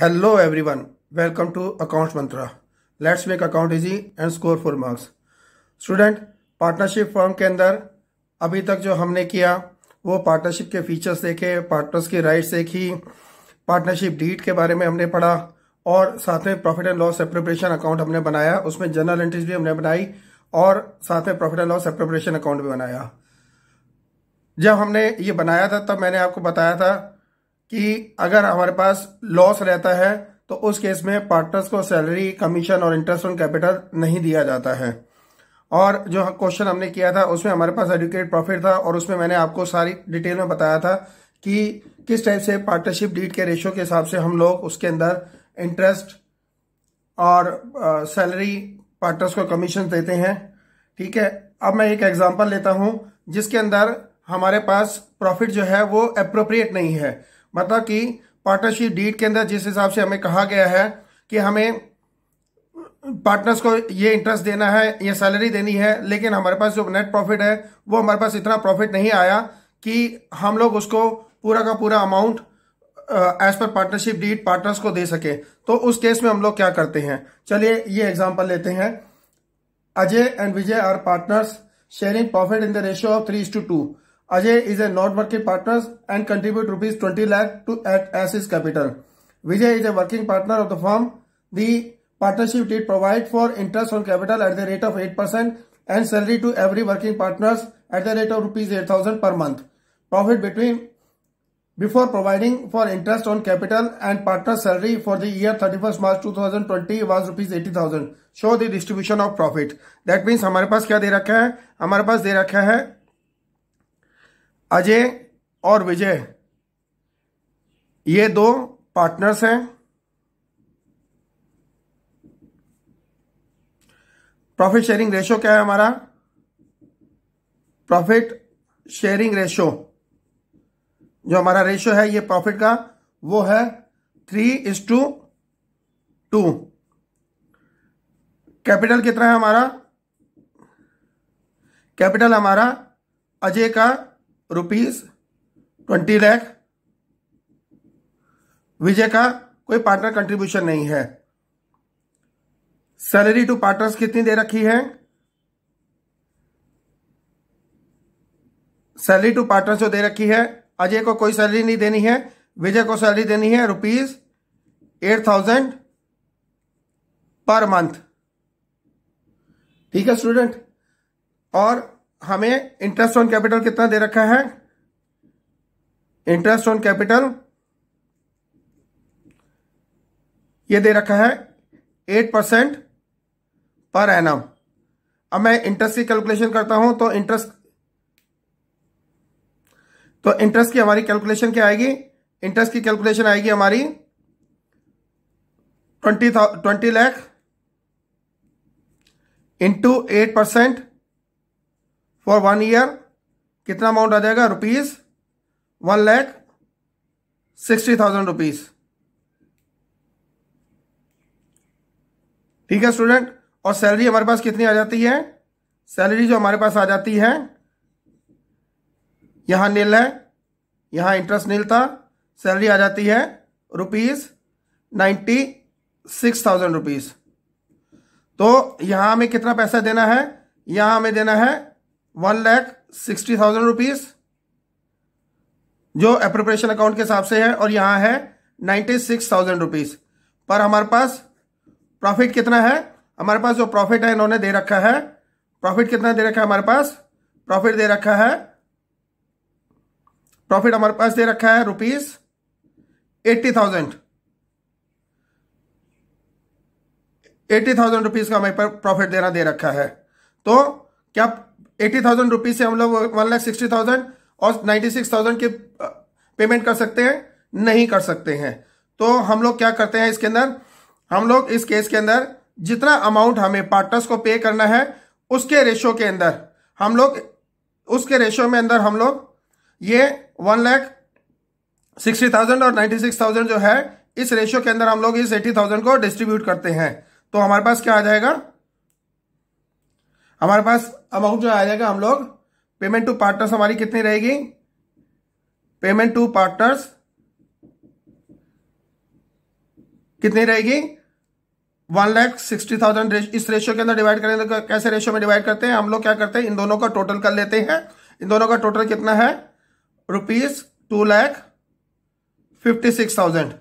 Hello everyone welcome to account Mantra let's make account easy and score full marks student partnership firm के अंदर अभी तक जो हमने किया वो पार्टनरशिप के फीचर्स देखे पार्टनर्स की राइट्स देखी पार्टनरशिप डीट के बारे में हमने पढ़ा और साथ में profit and loss appropriation account हमने बनाया उसमें जर्नल एंट्रीज भी हमने बनाई और साथ में profit and loss appropriation account भी बनाया जब हमने ये बनाया था तब मैंने आपको बताया था कि अगर हमारे पास लॉस रहता है तो उस केस में पार्टनर्स को सैलरी कमीशन और इंटरेस्ट ऑन कैपिटल नहीं दिया जाता है और जो क्वेश्चन हमने किया था उसमें हमारे पास एडुकेट प्रॉफिट था और उसमें मैंने आपको सारी डिटेल में बताया था कि किस टाइप से पार्टनरशिप डीट के रेशो के हिसाब से हम लोग उसके अंदर इंटरेस्ट और सैलरी पार्टनर्स को कमीशन देते हैं ठीक है अब मैं एक एग्जांपल लेता हूं जिसके अंदर हमारे पास प्रॉफिट जो है वो अप्रोप्रिएट नहीं है मतलब कि पार्टनरशिप डीड के अंदर जिस हिसाब से हमें कहा गया है कि हमें पार्टनर्स को ये इंटरेस्ट देना है ये सैलरी देनी है लेकिन हमारे पास जो नेट प्रॉफिट है वो हमारे पास इतना प्रॉफिट नहीं आया कि हम लोग उसको पूरा का पूरा amount as per partnership deed partners को दे सके तो उस केस में हम लोग क्या करते हैं चलिए ये एग्जाम्पल लेते हैं Ajay and Vijay are partners sharing profit in the ratio of three to two Ajay is a not working partner and contribute rupees 20 lakh to act as his capital. Vijay is a working partner of the firm. The partnership did provide for interest on capital at the rate of 8% and salary to every working partners at the rate of rupees 8000 per month. Profit between before providing for interest on capital and partner salary for the year 31st March 2020 was rupees 80,000. Show the distribution of profit. That means हमारे पास क्या दे रखा है हमारे पास दे रखा है अजय और विजय ये दो पार्टनर्स हैं प्रॉफिट शेयरिंग रेशो क्या है हमारा प्रॉफिट शेयरिंग रेशो जो हमारा रेशो है ये प्रॉफिट का वो है थ्री इज टू टू कैपिटल कितना है हमारा कैपिटल हमारा अजय का रुपीज ट्वेंटी लैख विजय का कोई पार्टनर कंट्रीब्यूशन नहीं है सैलरी टू पार्टनर्स कितनी दे रखी है सैलरी टू पार्टनर्स जो दे रखी है अजय को कोई सैलरी नहीं देनी है विजय को सैलरी देनी है rupees eight thousand per month ठीक है स्टूडेंट और हमें इंटरेस्ट ऑन कैपिटल कितना दे रखा है इंटरेस्ट ऑन कैपिटल ये दे रखा है एट परसेंट पर एनम अब मैं इंटरेस्ट की कैलकुलेशन करता हूं तो इंटरेस्ट तो इंटरेस्ट की हमारी कैलकुलेशन क्या आएगी इंटरेस्ट की कैलकुलेशन आएगी हमारी twenty twenty lakh into eight percent for one year कितना अमाउंट आ जाएगा rupees one lakh sixty thousand rupees ठीक है स्टूडेंट और सैलरी हमारे पास कितनी आ जाती है सैलरी जो हमारे पास आ जाती है यहां नील है यहां इंटरेस्ट नील था सैलरी आ जाती है rupees ninety six thousand rupees तो यहां हमें कितना पैसा देना है यहां हमें देना है one lakh sixty thousand rupees जो अप्रोप्रिएशन अकाउंट के हिसाब से है और यहां है ninety six thousand rupees per हमारे पास प्रॉफिट कितना है हमारे पास जो प्रॉफिट है इन्होंने दे रखा है प्रॉफिट कितना दे रखा है हमारे पास प्रॉफिट दे रखा है प्रॉफिट हमारे पास दे रखा है rupees eighty thousand eighty thousand rupees का हमें प्रॉफिट देना दे रखा है तो क्या एटी थाउजेंड रुपीज से हम लोग वन लाख सिक्सटी थाउजेंड और नाइन्टी सिक्स थाउजेंड के पेमेंट कर सकते हैं नहीं कर सकते हैं तो हम लोग क्या करते हैं इसके अंदर हम लोग इस केस के अंदर जितना अमाउंट हमें पार्टनर्स को पे करना है उसके रेशो के अंदर हम लोग उसके रेशो में अंदर हम लोग ये वन लाख सिक्सटी थाउजेंड और नाइन्टी सिक्स थाउजेंड जो है इस रेशियो के अंदर हम लोग इस एटी थाउजेंड को डिस्ट्रीब्यूट करते हैं तो हमारे पास क्या आ जाएगा हमारे पास अमाउंट जो आ जाएगा हम लोग पेमेंट टू पार्टनर्स हमारी कितनी रहेगी पेमेंट टू पार्टनर्स कितनी रहेगी वन लैख सिक्सटी थाउजेंड इस रेशियो के अंदर डिवाइड करेंगे तो कैसे रेशियो में डिवाइड करते हैं हम लोग क्या करते हैं इन दोनों का टोटल कर लेते हैं इन दोनों का टोटल कितना है rupees two lakh fifty six thousand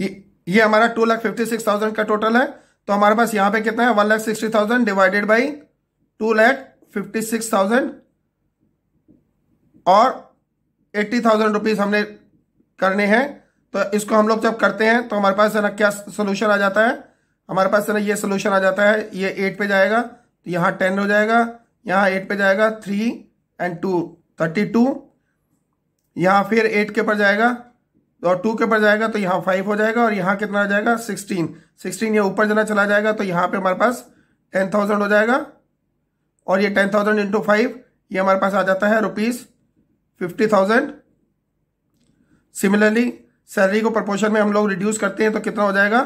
ये ये हमारा two lakh fifty six thousand का टोटल है तो हमारे पास यहाँ पे कितना है one lakh sixty thousand divided by two lakh fifty six thousand और एट्टी थाउजेंड रुपीज हमने करने हैं तो इसको हम लोग जब करते हैं तो हमारे पास है ना क्या सोल्यूशन आ जाता है हमारे पास है ना ये सोल्यूशन आ जाता है ये एट पे जाएगा तो यहाँ टेन हो जाएगा यहाँ एट पे जाएगा three and two thirty two यहाँ फिर एट के ऊपर जाएगा और टू के ऊपर जाएगा तो यहाँ फाइव हो जाएगा और यहाँ कितना आ जाएगा सिक्सटीन सिक्सटीन ये ऊपर जाना चला जाएगा तो यहाँ पे हमारे पास टेन थाउजेंड हो जाएगा और ये टेन थाउजेंड इंटू फाइव ये हमारे पास आ जाता है rupees fifty thousand similarly salary को प्रपोर्शन में हम लोग रिड्यूस करते हैं तो कितना हो जाएगा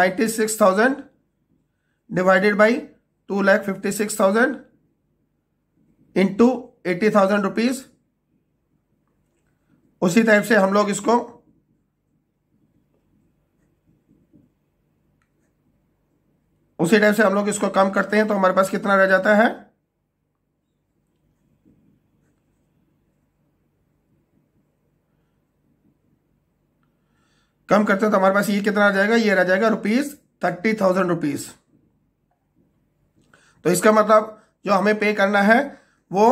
ninety six thousand divided by two lakh fifty six thousand into eighty thousand rupees उसी टाइप से हम लोग इसको उसी टाइम से हम लोग इसको कम करते हैं तो हमारे पास कितना रह जाता है कम करते हैं तो हमारे पास ये कितना आ जाएगा ये रह जाएगा रुपीज थर्टी थाउजेंड रुपीज तो इसका मतलब जो हमें पे करना है वो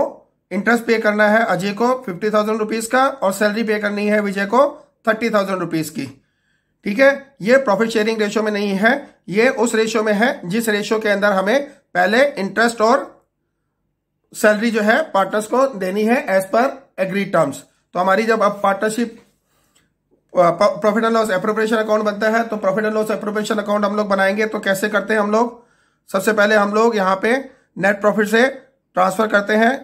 इंटरेस्ट पे करना है अजय को फिफ्टी थाउजेंड रुपीज का और सैलरी पे करनी है विजय को थर्टी थाउजेंड रुपीज की ठीक है ये प्रॉफिट शेयरिंग रेशियो में नहीं है ये उस रेशियो में है जिस रेशियो के अंदर हमें पहले इंटरेस्ट और सैलरी जो है पार्टनर्स को देनी है एज पर एग्री टर्म्स तो हमारी जब अब partnership profit and loss appropriation account बनता है तो profit and loss appropriation account हम लोग बनाएंगे तो कैसे करते हैं हम लोग सबसे पहले हम लोग यहां पे नेट प्रॉफिट से ट्रांसफर करते हैं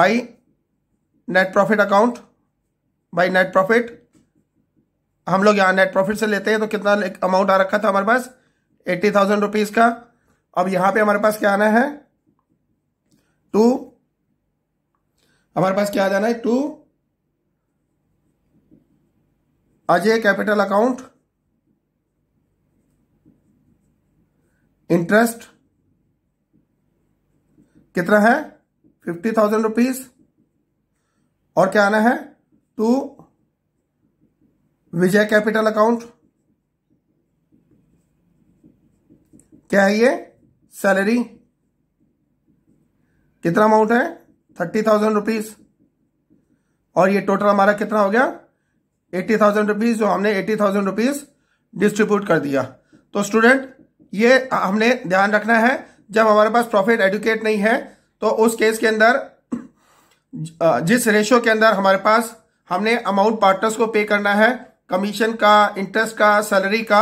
by net profit account by net profit हम लोग यहाँ नेट प्रॉफिट से लेते हैं तो कितना अमाउंट आ रखा था हमारे पास एट्टी थाउजेंड रुपीज का अब यहां पे हमारे पास क्या आना है टू हमारे पास क्या आ जाना है to Ajay capital account interest कितना है फिफ्टी थाउजेंड रुपीज और क्या आना है टू विजय कैपिटल अकाउंट क्या है ये सैलरी कितना अमाउंट है थर्टी थाउजेंड रुपीज और ये टोटल हमारा कितना हो गया एट्टी थाउजेंड रुपीज जो हमने एट्टी थाउजेंड रुपीज डिस्ट्रीब्यूट कर दिया तो स्टूडेंट ये हमने ध्यान रखना है जब हमारे पास प्रॉफिट एडुकेट नहीं है तो उस केस के अंदर जिस रेशियो के अंदर हमारे पास हमने अमाउंट पार्टनर्स को पे करना है कमीशन का इंटरेस्ट का सैलरी का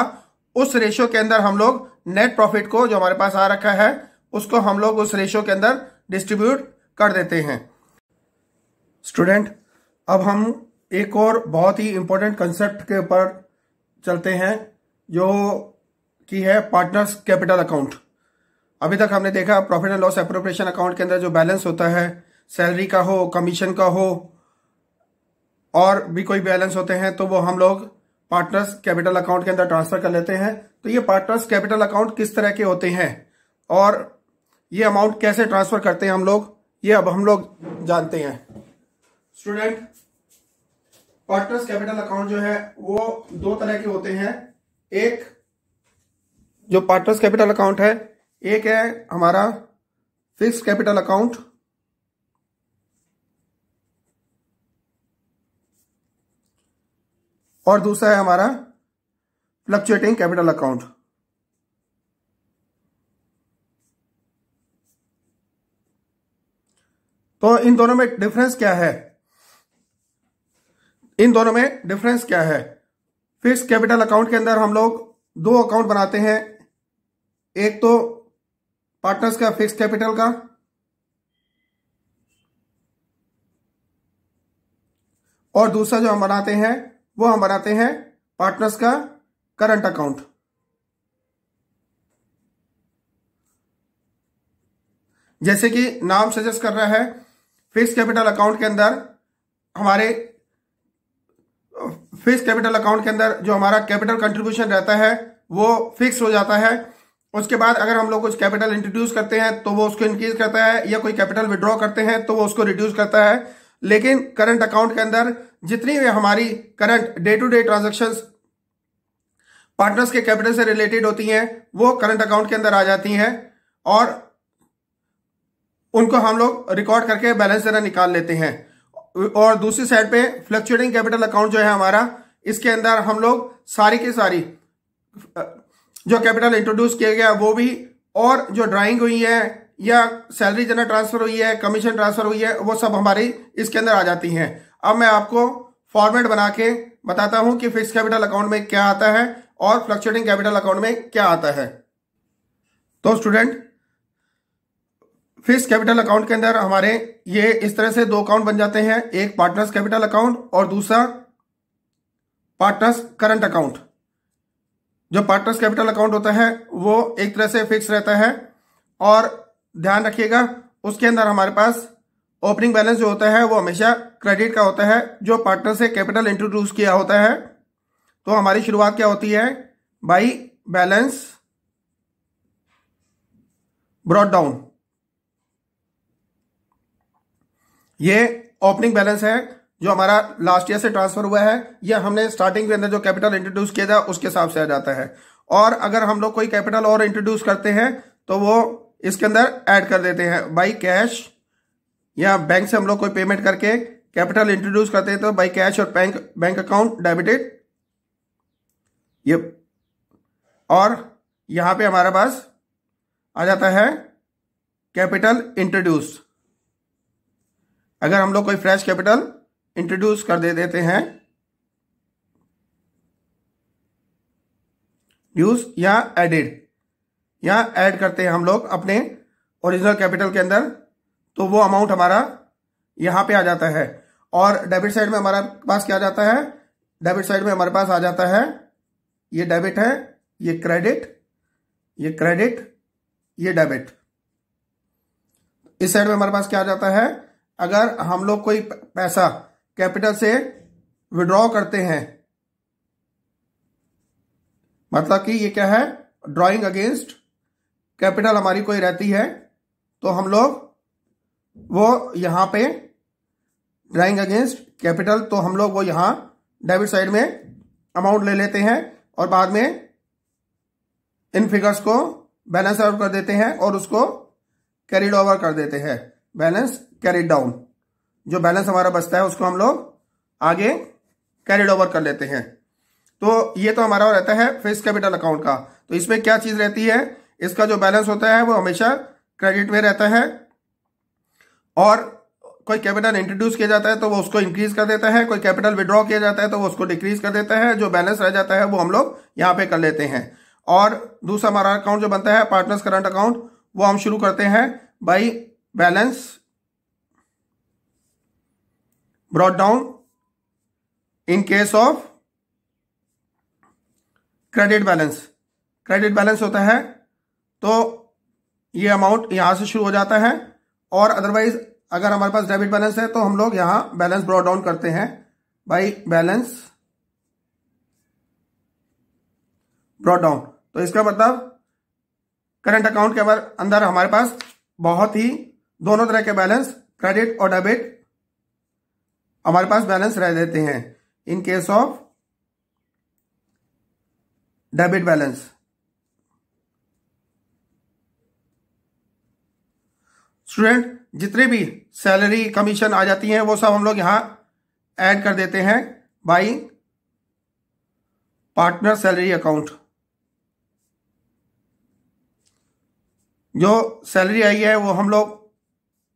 उस रेशियो के अंदर हम लोग नेट प्रॉफिट को जो हमारे पास आ रखा है उसको हम लोग उस रेशियो के अंदर डिस्ट्रीब्यूट कर देते हैं स्टूडेंट अब हम एक और बहुत ही इंपॉर्टेंट कंसेप्ट के ऊपर चलते हैं जो कि है पार्टनर्स कैपिटल अकाउंट अभी तक हमने देखा profit and loss appropriation account के अंदर जो बैलेंस होता है सैलरी का हो कमीशन का हो और भी कोई बैलेंस होते हैं तो वो हम लोग पार्टनर्स कैपिटल अकाउंट के अंदर ट्रांसफर कर लेते हैं तो ये पार्टनर्स कैपिटल अकाउंट किस तरह के होते हैं और ये अमाउंट कैसे ट्रांसफर करते हैं हम लोग ये अब हम लोग जानते हैं स्टूडेंट पार्टनर्स कैपिटल अकाउंट जो है वो दो तरह के होते हैं एक जो पार्टनर्स कैपिटल अकाउंट है एक है हमारा फिक्स कैपिटल अकाउंट और दूसरा है हमारा फ्लक्चुएटिंग कैपिटल अकाउंट तो इन दोनों में डिफरेंस क्या है इन दोनों में डिफरेंस क्या है फिक्स कैपिटल अकाउंट के अंदर हम लोग दो अकाउंट बनाते हैं एक तो पार्टनर्स का फिक्स कैपिटल का और दूसरा जो हम बनाते हैं वो हम बनाते हैं पार्टनर्स का करंट अकाउंट जैसे कि नाम सजेस्ट कर रहा है फिक्स कैपिटल अकाउंट के अंदर हमारे फिक्स कैपिटल अकाउंट के अंदर जो हमारा कैपिटल कंट्रीब्यूशन रहता है वो फिक्स हो जाता है उसके बाद अगर हम लोग कुछ कैपिटल इंट्रोड्यूस करते हैं तो वो उसको इंक्रीज करता है या कोई कैपिटल विड्रॉ करते हैं तो वो उसको रिड्यूस करता है लेकिन करंट अकाउंट के अंदर जितनी भी हमारी current day to day transaction partners के कैपिटल से रिलेटेड होती हैं वो करंट अकाउंट के अंदर आ जाती हैं और उनको हम लोग रिकॉर्ड करके बैलेंस जरा निकाल लेते हैं और दूसरी साइड पे फ्लक्चुएटिंग कैपिटल अकाउंट जो है हमारा इसके अंदर हम लोग सारी की सारी जो कैपिटल इंट्रोड्यूस किया गया वो भी और जो ड्राइंग हुई है या सैलरी जनरल ट्रांसफर हुई है कमीशन ट्रांसफर हुई है वो सब हमारी इसके अंदर आ जाती हैं अब मैं आपको फॉर्मेट बना के बताता हूं कि फिक्स कैपिटल अकाउंट में क्या आता है और फ्लक्चुएटिंग कैपिटल अकाउंट में क्या आता है तो स्टूडेंट फिक्स कैपिटल अकाउंट के अंदर हमारे ये इस तरह से दो अकाउंट बन जाते हैं एक पार्टनर्स कैपिटल अकाउंट और दूसरा पार्टनर्स करंट अकाउंट जो पार्टनर्स कैपिटल अकाउंट होता है वो एक तरह से फिक्स रहता है और ध्यान रखिएगा उसके अंदर हमारे पास ओपनिंग बैलेंस जो होता है वो हमेशा क्रेडिट का होता है जो पार्टनर से कैपिटल इंट्रोड्यूस किया होता है तो हमारी शुरुआत क्या होती है बाई बैलेंस ब्रॉड डाउन ये ओपनिंग बैलेंस है जो हमारा लास्ट ईयर से ट्रांसफर हुआ है या हमने स्टार्टिंग के अंदर जो कैपिटल इंट्रोड्यूस किया था उसके हिसाब से आ जाता है और अगर हम लोग कोई कैपिटल और इंट्रोड्यूस करते हैं तो वो इसके अंदर ऐड कर देते हैं बाई कैश या बैंक से हम लोग कोई पेमेंट करके कैपिटल इंट्रोड्यूस करते हैं तो बाई कैश और बैंक बैंक अकाउंट डेबिटेड ये और यहां पे हमारे पास आ जाता है कैपिटल इंट्रोड्यूस अगर हम लोग कोई फ्रेश कैपिटल इंट्रोड्यूस कर दे देते हैं यूज या एडिड यहां ऐड करते हैं हम लोग अपने ओरिजिनल कैपिटल के अंदर तो वो अमाउंट हमारा यहां पे आ जाता है और डेबिट साइड में हमारे पास क्या जाता है डेबिट साइड में हमारे पास आ जाता है ये डेबिट है ये क्रेडिट ये क्रेडिट ये डेबिट इस साइड में हमारे पास क्या आ जाता है अगर हम लोग कोई पैसा कैपिटल से विड्रॉ करते हैं मतलब कि ये क्या है ड्राइंग अगेंस्ट कैपिटल हमारी कोई रहती है तो हम लोग वो यहां पे ड्राइंग अगेंस्ट कैपिटल तो हम लोग वो यहां डेबिट साइड में अमाउंट ले लेते हैं और बाद में इन फिगर्स को बैलेंस आउट कर देते हैं और उसको कैरिड ओवर कर देते हैं बैलेंस कैरिड डाउन जो बैलेंस हमारा बचता है उसको हम लोग आगे कैरिड ओवर कर लेते हैं तो ये तो हमारा रहता है फिक्स कैपिटल अकाउंट का तो इसमें क्या चीज रहती है इसका जो बैलेंस होता है वो हमेशा क्रेडिट में रहता है और कोई कैपिटल इंट्रोड्यूस किया जाता है तो वो उसको इंक्रीज कर देता है कोई कैपिटल विड्रॉ किया जाता है तो वो उसको डिक्रीज कर देता है जो बैलेंस रह जाता है वो हम लोग यहाँ पे कर लेते हैं और दूसरा हमारा अकाउंट जो बनता है पार्टनर्स करंट अकाउंट वो हम शुरू करते हैं by balance brought down in case of credit balance credit balance होता है तो ये अमाउंट यहां से शुरू हो जाता है और अदरवाइज अगर हमारे पास डेबिट बैलेंस है तो हम लोग यहां बैलेंस ब्रॉड डाउन करते हैं बाई बैलेंस ब्रॉड डाउन तो इसका मतलब करंट अकाउंट के अंदर हमारे पास बहुत ही दोनों तरह के बैलेंस क्रेडिट और डेबिट हमारे पास बैलेंस रह देते हैं in case of debit balance student जितने भी सैलरी कमीशन आ जाती हैं वो सब हम लोग यहाँ ऐड कर देते हैं बाई पार्टनर सैलरी अकाउंट जो सैलरी आई है वो हम लोग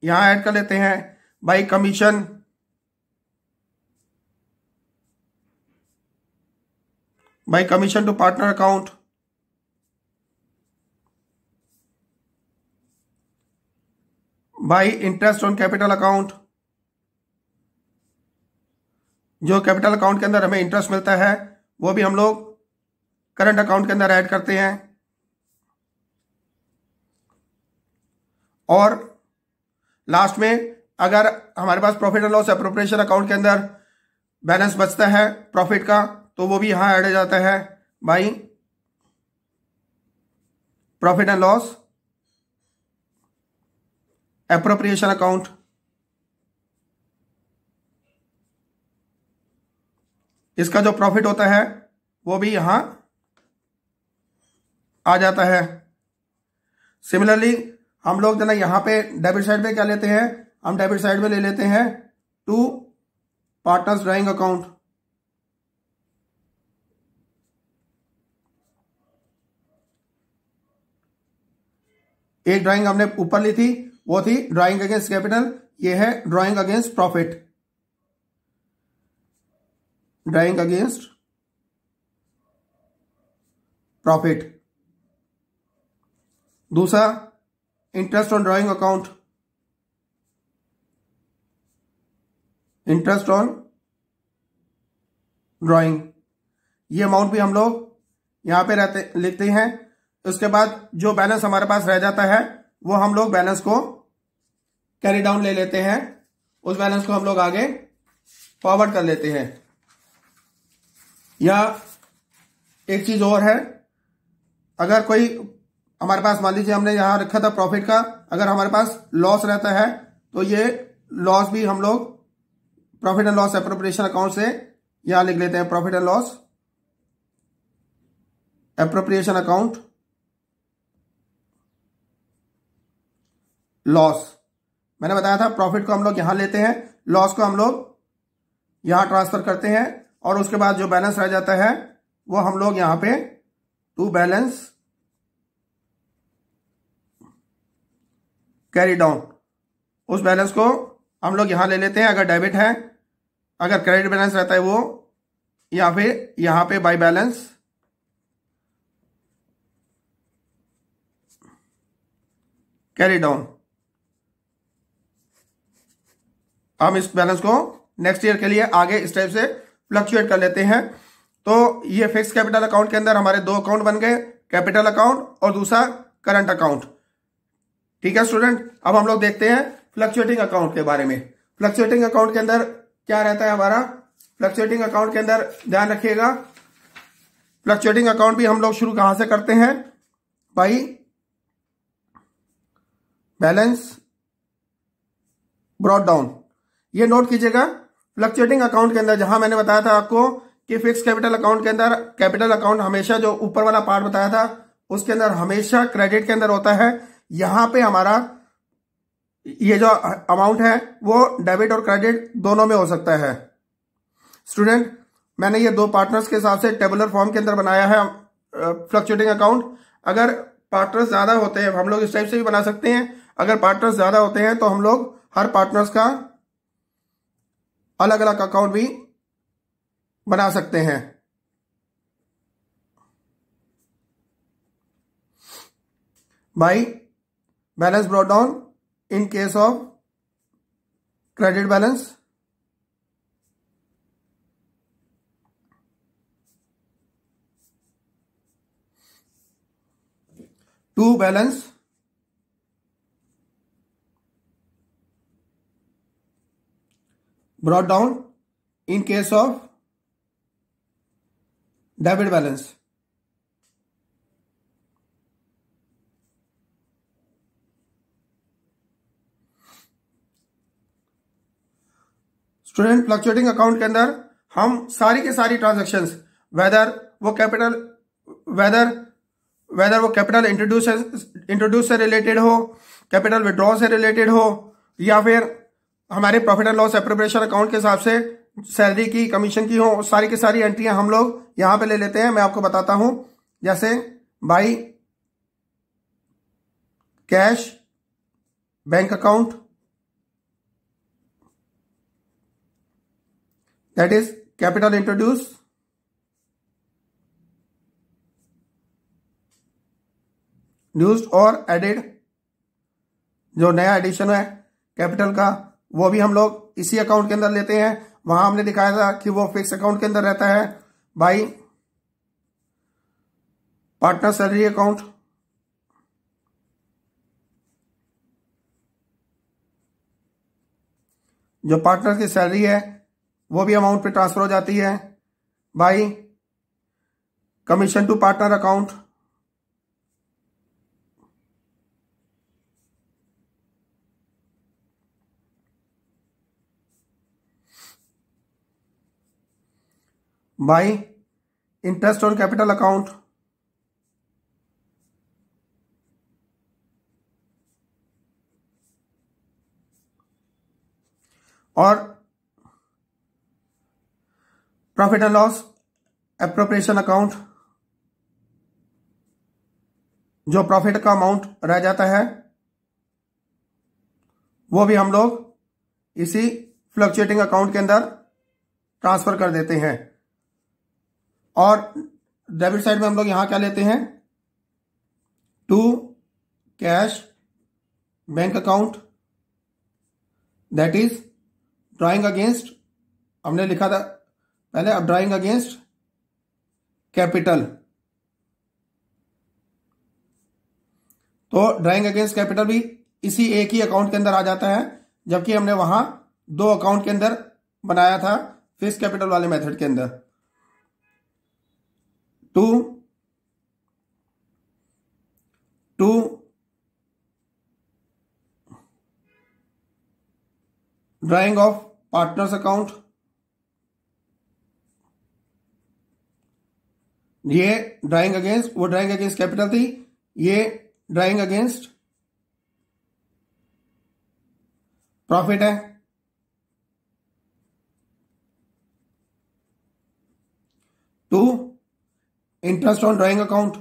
यहाँ ऐड कर लेते हैं by commission by commission to partner account by interest on capital account जो कैपिटल अकाउंट के अंदर हमें इंटरेस्ट मिलता है वो भी हम लोग करंट अकाउंट के अंदर ऐड करते हैं और लास्ट में अगर हमारे पास profit and loss appropriation account के अंदर बैलेंस बचता है प्रॉफिट का तो वो भी यहां ऐड हो जाता है by profit and loss appropriation account इसका जो प्रॉफिट होता है वो भी यहां आ जाता है सिमिलरली हम लोग जो ना यहां पे डेबिट साइड पे क्या लेते हैं हम डेबिट साइड में ले लेते हैं टू पार्टनर्स ड्राइंग अकाउंट एक ड्राइंग हमने ऊपर ली थी वो थी ड्राइंग अगेंस्ट कैपिटल ये है drawing against profit drawing against profit दूसरा interest on drawing account interest on drawing ये अमाउंट भी हम लोग यहां पे रहते लिखते हैं उसके बाद जो बैलेंस हमारे पास रह जाता है वो हम लोग बैलेंस को कैरी डाउन ले लेते हैं उस बैलेंस को हम लोग आगे फॉरवर्ड कर लेते हैं या एक चीज और है अगर कोई हमारे पास मान लीजिए हमने यहां रखा था प्रॉफिट का अगर हमारे पास लॉस रहता है तो ये लॉस भी हम लोग profit and loss appropriation account से यहां लिख लेते हैं profit and loss appropriation account loss मैंने बताया था प्रॉफिट को हम लोग यहां लेते हैं लॉस को हम लोग यहां ट्रांसफर करते हैं और उसके बाद जो बैलेंस रह जाता है वो हम लोग यहां पे टू बैलेंस कैरी डाउन उस बैलेंस को हम लोग यहां ले लेते हैं अगर डेबिट है अगर क्रेडिट बैलेंस रहता है वो या फिर यहां पे बाय बैलेंस कैरी डाउन हम इस बैलेंस को नेक्स्ट ईयर के लिए आगे इस टाइप से फ्लक्चुएट कर लेते हैं तो ये फिक्स कैपिटल अकाउंट के अंदर हमारे दो अकाउंट बन गए कैपिटल अकाउंट और दूसरा करंट अकाउंट ठीक है स्टूडेंट अब हम लोग देखते हैं फ्लक्चुएटिंग अकाउंट के बारे में फ्लक्चुएटिंग अकाउंट के अंदर क्या रहता है हमारा फ्लक्चुएटिंग अकाउंट के अंदर ध्यान रखिएगा फ्लक्चुएटिंग अकाउंट भी हम लोग शुरू कहां से करते हैं भाई बैलेंस ब्रॉड डाउन ये नोट कीजिएगा फ्लक्चुएटिंग अकाउंट के अंदर जहां मैंने बताया था आपको कि फिक्स कैपिटल अकाउंट के अंदर कैपिटल अकाउंट हमेशा जो ऊपर वाला पार्ट बताया था उसके अंदर हमेशा क्रेडिट के अंदर होता है यहां पे हमारा ये जो अमाउंट है वो डेबिट और क्रेडिट दोनों में हो सकता है स्टूडेंट मैंने ये दो पार्टनर्स के हिसाब से टेबुलर फॉर्म के अंदर बनाया है फ्लक्चुएटिंग अकाउंट अगर पार्टनर्स ज्यादा होते हैं हम लोग इस टाइप से भी बना सकते हैं अगर पार्टनर्स ज्यादा होते हैं तो हम लोग हर पार्टनर्स का अलग अलग अकाउंट भी बना सकते हैं by balance brought down down in case of credit balance to balance brought down in case of debit balance. Student fluctuating account के अंदर हम सारी के सारी ट्रांजेक्शन वेदर वो कैपिटल वेदर वेदर वो कैपिटल इंट्रोड्यूस इंट्रोड्यूस से रिलेटेड हो कैपिटल विड्रॉ से रिलेटेड हो या फिर हमारे profit and loss appropriation account के हिसाब से सैलरी की कमीशन की हो सारी की सारी एंट्रियां हम लोग यहां पे ले लेते हैं मैं आपको बताता हूं जैसे by cash bank account that is capital introduce news और एडेड जो नया एडिशन है कैपिटल का वो भी हम लोग इसी अकाउंट के अंदर लेते हैं वहां हमने दिखाया था कि वो फिक्स अकाउंट के अंदर रहता है बाई पार्टनर सैलरी अकाउंट जो पार्टनर की सैलरी है वो भी अमाउंट पे ट्रांसफर हो जाती है by commission to partner account by interest और कैपिटल अकाउंट और profit and loss appropriation account जो प्रॉफिट का अमाउंट रह जाता है वो भी हम लोग इसी फ्लक्चुएटिंग अकाउंट के अंदर ट्रांसफर कर देते हैं और डेबिट साइड में हम लोग यहां क्या लेते हैं to cash bank account that is drawing against हमने लिखा था पहले अब ड्राइंग अगेंस्ट कैपिटल तो ड्राइंग अगेंस्ट कैपिटल भी इसी एक ही अकाउंट के अंदर आ जाता है जबकि हमने वहां दो अकाउंट के अंदर बनाया था फिक्स कैपिटल वाले मेथड के अंदर to to drawing of partners account ये ड्राइंग अगेंस्ट वो ड्राइंग अगेंस्ट कैपिटल थी ये ड्राइंग अगेंस्ट प्रॉफिट है इंटरेस्ट ऑन ड्राइंग अकाउंट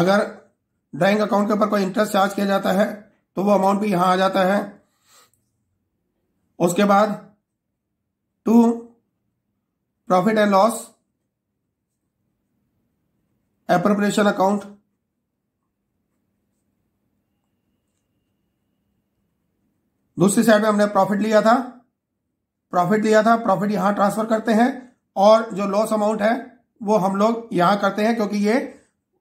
अगर ड्राइंग अकाउंट के ऊपर कोई इंटरेस्ट चार्ज किया जाता है तो वो अमाउंट भी यहां आ जाता है उसके बाद to profit and loss appropriation account दूसरी साइड में हमने प्रॉफिट लिया था प्रॉफिट लिया था प्रॉफिट यहां ट्रांसफर करते हैं और जो लॉस अमाउंट है वो हम लोग यहां करते हैं क्योंकि ये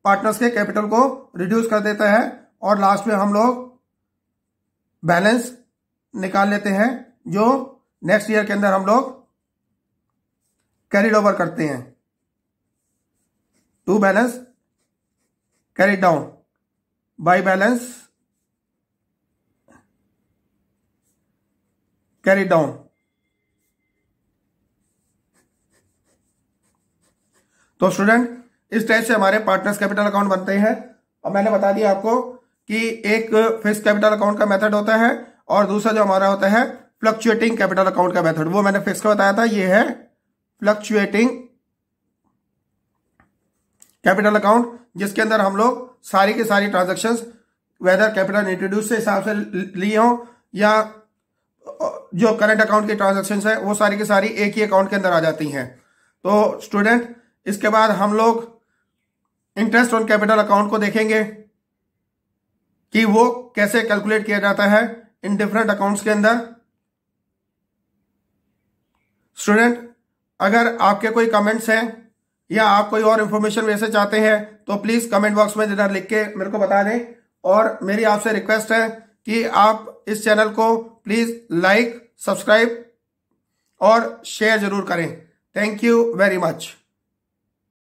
पार्टनर्स के कैपिटल को रिड्यूस कर देता है और लास्ट में हम लोग बैलेंस निकाल लेते हैं जो नेक्स्ट ईयर के अंदर हम लोग कैरिड ओवर करते हैं to balance carried down by balance carry down तो स्टूडेंट इस टाइप से हमारे पार्टनर्स कैपिटल अकाउंट बनते हैं और मैंने बता दिया आपको कि एक फिक्स कैपिटल अकाउंट का मेथड होता है और दूसरा जो हमारा होता है फ्लक्चुएटिंग कैपिटल अकाउंट का मेथड वो मैंने फिक्स का बताया था ये है फ्लक्चुएटिंग कैपिटल अकाउंट जिसके अंदर हम लोग सारी की सारी ट्रांजेक्शन वेदर कैपिटल इंट्रोड्यूस के हिसाब से लिए हों या जो करंट अकाउंट की ट्रांजेक्शन है वो सारी की सारी एक ही अकाउंट के अंदर आ जाती हैं तो स्टूडेंट इसके बाद हम लोग इंटरेस्ट ऑन कैपिटल अकाउंट को देखेंगे कि वो कैसे कैलकुलेट किया जाता है इन डिफरेंट अकाउंट्स के अंदर स्टूडेंट अगर आपके कोई कमेंट्स हैं या आप कोई और इंफॉर्मेशन वैसे चाहते हैं तो प्लीज़ कमेंट बॉक्स में इधर लिख के मेरे को बता दें और मेरी आपसे रिक्वेस्ट है कि आप इस चैनल को प्लीज़ लाइक सब्सक्राइब और शेयर जरूर करें थैंक यू वेरी मच